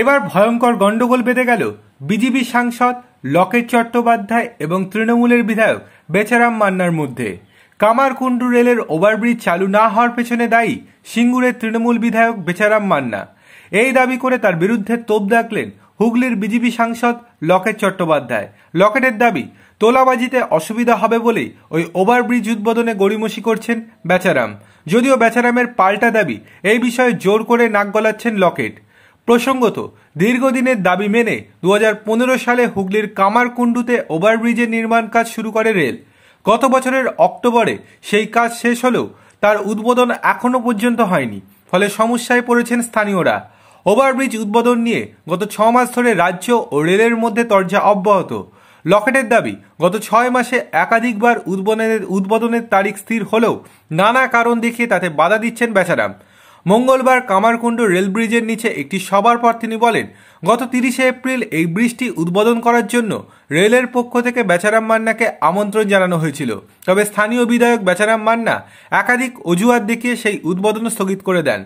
এবার ভয়ঙ্কর গণ্ডগোল বেঁধে গেল বিজেপি সাংসদ লকেট চট্টোপাধ্যায় এবং তৃণমূলের বিধায়ক বেচারাম মান্নার মধ্যে কামারকুণ্ডু রেলের ওভারব্রিজ চালু না হওয়ার পেছনে দায়ী সিঙ্গুরের তৃণমূল বিধায়ক বেচারাম মান্না এই দাবি করে তার বিরুদ্ধে তোপ দাগলেন হুগলির বিজেপি সাংসদ লকেট চট্টোপাধ্যায় লকেটের দাবি তোলাবাজিতে অসুবিধা হবে বলেই ওই ওভারব্রিজ উদ্বোধনে গড়িমসি করছেন বেচারাম যদিও বেচারামের পাল্টা দাবি এই বিষয়ে জোর করে নাক গলাচ্ছেন লকেট প্রসঙ্গত দীর্ঘদিনের দাবি মেনে দু সালে হুগলির কামারকুণ্ডুতে ওভারব্রিজের নির্মাণ কাজ শুরু করে রেল গত বছরের অক্টোবরে সেই কাজ শেষ হলেও তার উদ্বোধন এখনও পর্যন্ত হয়নি ফলে সমস্যায় পড়েছেন স্থানীয়রা ওভারব্রিজ উদ্বোধন নিয়ে গত ছ মাস ধরে রাজ্য ও রেলের মধ্যে তর্জা অব্যাহত লকেটের দাবি গত ছয় মাসে একাধিকবার উদ্বোধনের উদ্বোধনের তারিখ স্থির হলেও নানা কারণ দেখিয়ে তাতে বাধা দিচ্ছেন বেচারাম মঙ্গলবার কামারকুণ্ডু রেলব্রিজের নিচে একটি সভার পর তিনি বলেন গত তিরিশে এপ্রিল এই ব্রিজটি উদ্বোধন করার জন্য রেলের পক্ষ থেকে বেচারাম মান্নাকে আমন্ত্রণ জানানো হয়েছিল তবে স্থানীয় বিধায়ক বেচারাম মান্না একাধিক অজুহাত দেখিয়ে সেই উদ্বোধন স্থগিত করে দেন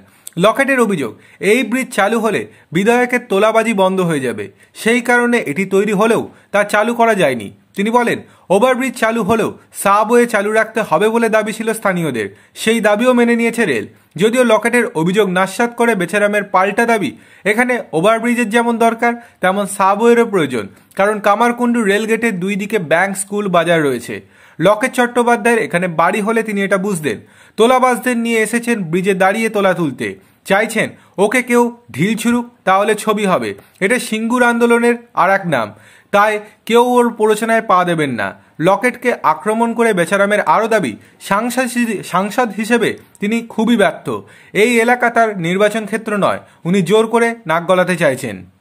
লকেটের অভিযোগ এই ব্রিজ চালু হলে বিধায়কের তোলাবাজি বন্ধ হয়ে যাবে সেই কারণে এটি তৈরি হলেও তা চালু করা যায়নি তিনি বলেন ওভারব্রিজ চালু হলেও সাবওয়ে চালু রাখতে হবে বলে দাবি ছিল স্থানীয়দের সেই দাবিও মেনে নিয়েছে রেল যদিও লকেটের অভিযোগ নাশ্বাত করে বেচারামের পাল্টা দাবি এখানে ওভারব্রিজের যেমন দরকার তেমন সাবওয়েরও প্রয়োজন কারণ কামারকুণ্ডু রেলগেটের দুই দিকে ব্যাংক স্কুল বাজার রয়েছে লকেট চট্টোপাধ্যায়ের এখানে বাড়ি হলে তিনি এটা বুঝতেন তোলাবাসদের নিয়ে এসেছেন ব্রিজে দাঁড়িয়ে তোলা তুলতে চাইছেন ওকে কেউ ঢিল ছুড়ুক তাহলে ছবি হবে এটা সিঙ্গুর আন্দোলনের আর এক নাম তাই কেউ ওর প্ররোচনায় পা দেবেন না লকেটকে আক্রমণ করে বেচারামের আরও দাবি সাংসদ সাংসদ হিসেবে তিনি খুবই ব্যর্থ এই এলাকা তার নির্বাচন ক্ষেত্র নয় উনি জোর করে নাক গলাতে চাইছেন